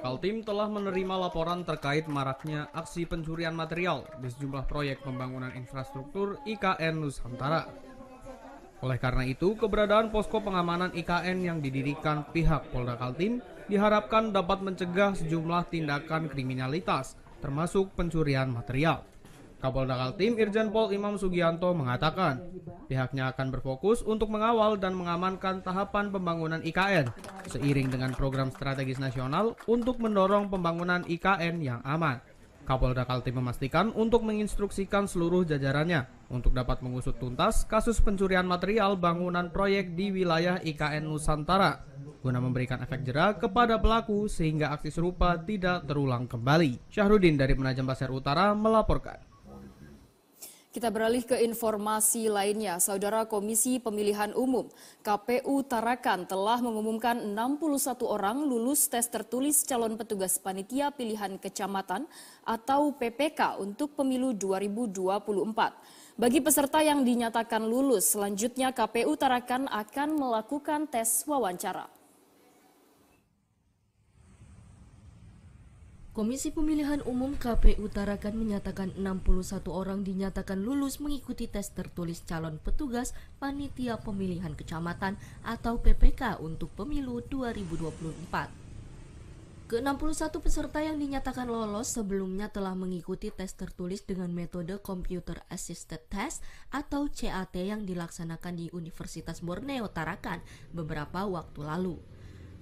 Kaltim telah menerima laporan terkait maraknya aksi pencurian material di sejumlah proyek pembangunan infrastruktur IKN Nusantara. Oleh karena itu, keberadaan posko pengamanan IKN yang didirikan pihak Polda Kaltim diharapkan dapat mencegah sejumlah tindakan kriminalitas, termasuk pencurian material. Kapolda Kaltim Irjen Pol Imam Sugianto mengatakan, pihaknya akan berfokus untuk mengawal dan mengamankan tahapan pembangunan IKN seiring dengan program strategis nasional untuk mendorong pembangunan IKN yang aman. Kapolda Kaltim memastikan untuk menginstruksikan seluruh jajarannya untuk dapat mengusut tuntas kasus pencurian material bangunan proyek di wilayah IKN Nusantara guna memberikan efek jerah kepada pelaku sehingga aksi serupa tidak terulang kembali. Syahrudin dari Menajam Pasir Utara melaporkan. Kita beralih ke informasi lainnya. Saudara Komisi Pemilihan Umum KPU Tarakan telah mengumumkan 61 orang lulus tes tertulis calon petugas panitia pilihan kecamatan atau PPK untuk pemilu 2024. Bagi peserta yang dinyatakan lulus, selanjutnya KPU Tarakan akan melakukan tes wawancara. Komisi Pemilihan Umum KPU Tarakan menyatakan 61 orang dinyatakan lulus mengikuti tes tertulis calon petugas panitia pemilihan kecamatan atau PPK untuk pemilu 2024. Ke-61 peserta yang dinyatakan lolos sebelumnya telah mengikuti tes tertulis dengan metode Computer Assisted Test atau CAT yang dilaksanakan di Universitas Borneo Tarakan beberapa waktu lalu.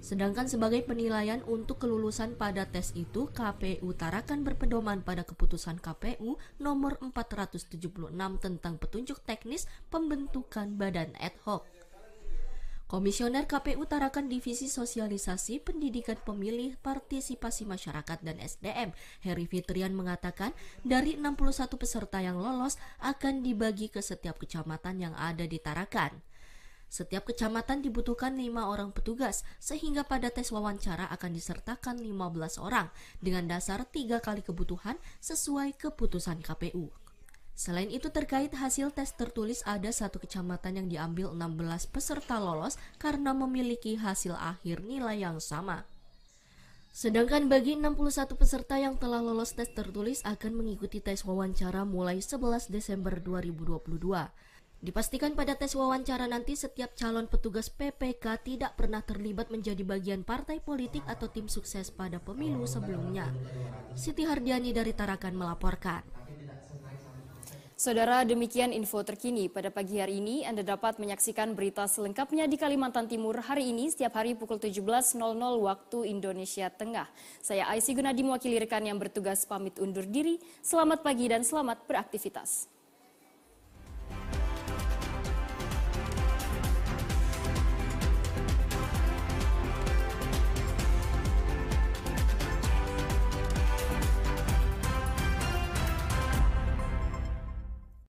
Sedangkan sebagai penilaian untuk kelulusan pada tes itu, KPU Tarakan berpedoman pada keputusan KPU nomor 476 tentang petunjuk teknis pembentukan badan ad hoc. Komisioner KPU Tarakan Divisi Sosialisasi Pendidikan Pemilih Partisipasi Masyarakat dan SDM, Heri Fitrian mengatakan, dari 61 peserta yang lolos akan dibagi ke setiap kecamatan yang ada di Tarakan. Setiap kecamatan dibutuhkan lima orang petugas, sehingga pada tes wawancara akan disertakan 15 orang dengan dasar tiga kali kebutuhan sesuai keputusan KPU. Selain itu terkait hasil tes tertulis ada satu kecamatan yang diambil 16 peserta lolos karena memiliki hasil akhir nilai yang sama. Sedangkan bagi 61 peserta yang telah lolos tes tertulis akan mengikuti tes wawancara mulai 11 Desember 2022. Dipastikan pada tes wawancara nanti setiap calon petugas PPK tidak pernah terlibat menjadi bagian partai politik atau tim sukses pada pemilu sebelumnya. Siti Hardiani dari Tarakan melaporkan. Saudara, demikian info terkini pada pagi hari ini. Anda dapat menyaksikan berita selengkapnya di Kalimantan Timur hari ini setiap hari pukul 17.00 waktu Indonesia Tengah. Saya Aisy Gunadi mewakili rekan yang bertugas pamit undur diri. Selamat pagi dan selamat beraktivitas.